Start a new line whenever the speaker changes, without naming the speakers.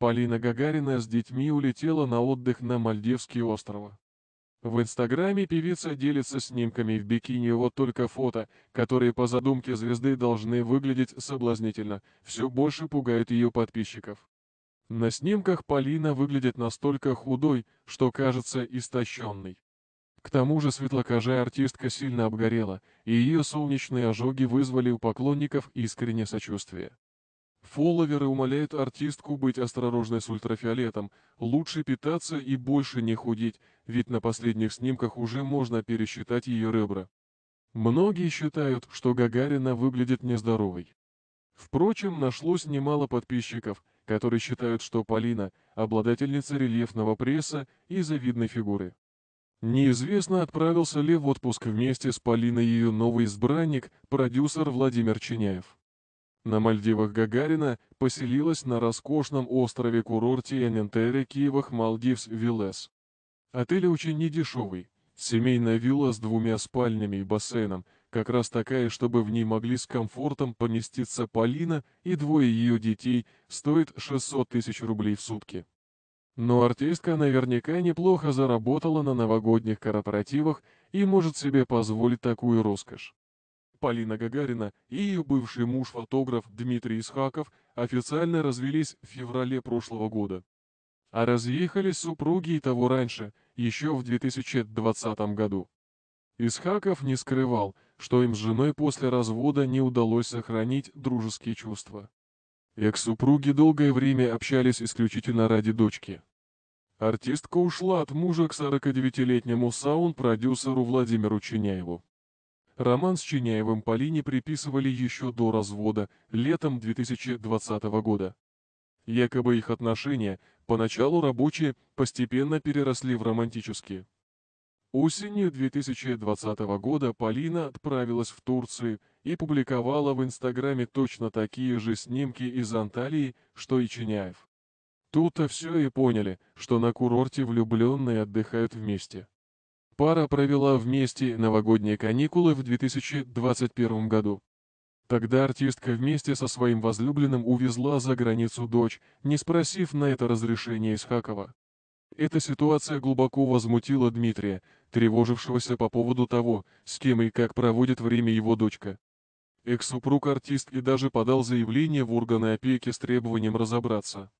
Полина Гагарина с детьми улетела на отдых на Мальдивские острова. В инстаграме певица делится снимками в бикини, вот только фото, которые по задумке звезды должны выглядеть соблазнительно, все больше пугают ее подписчиков. На снимках Полина выглядит настолько худой, что кажется истощенной. К тому же светлокожая артистка сильно обгорела, и ее солнечные ожоги вызвали у поклонников искреннее сочувствие. Фолловеры умоляют артистку быть осторожной с ультрафиолетом, лучше питаться и больше не худеть, ведь на последних снимках уже можно пересчитать ее ребра. Многие считают, что Гагарина выглядит нездоровой. Впрочем, нашлось немало подписчиков, которые считают, что Полина – обладательница рельефного пресса и завидной фигуры. Неизвестно, отправился ли в отпуск вместе с Полиной ее новый избранник, продюсер Владимир Чиняев на Мальдивах Гагарина, поселилась на роскошном острове-курорте Энентере Киевах Мальдивс Виллес. Отель очень недешевый, семейная вилла с двумя спальнями и бассейном, как раз такая, чтобы в ней могли с комфортом поместиться Полина и двое ее детей, стоит 600 тысяч рублей в сутки. Но артистка наверняка неплохо заработала на новогодних корпоративах и может себе позволить такую роскошь. Полина Гагарина и ее бывший муж-фотограф Дмитрий Исхаков официально развелись в феврале прошлого года. А разъехались супруги и того раньше, еще в 2020 году. Исхаков не скрывал, что им с женой после развода не удалось сохранить дружеские чувства. Экс-супруги долгое время общались исключительно ради дочки. Артистка ушла от мужа к 49-летнему саун-продюсеру Владимиру Чиняеву. Роман с Чиняевым Полине приписывали еще до развода, летом 2020 года. Якобы их отношения, поначалу рабочие, постепенно переросли в романтические. Осенью 2020 года Полина отправилась в Турцию и публиковала в Инстаграме точно такие же снимки из Анталии, что и Чиняев. Тут-то все и поняли, что на курорте влюбленные отдыхают вместе. Пара провела вместе новогодние каникулы в 2021 году. Тогда артистка вместе со своим возлюбленным увезла за границу дочь, не спросив на это разрешение Исхакова. Эта ситуация глубоко возмутила Дмитрия, тревожившегося по поводу того, с кем и как проводит время его дочка. Экс-супруг артистки даже подал заявление в органы опеки с требованием разобраться.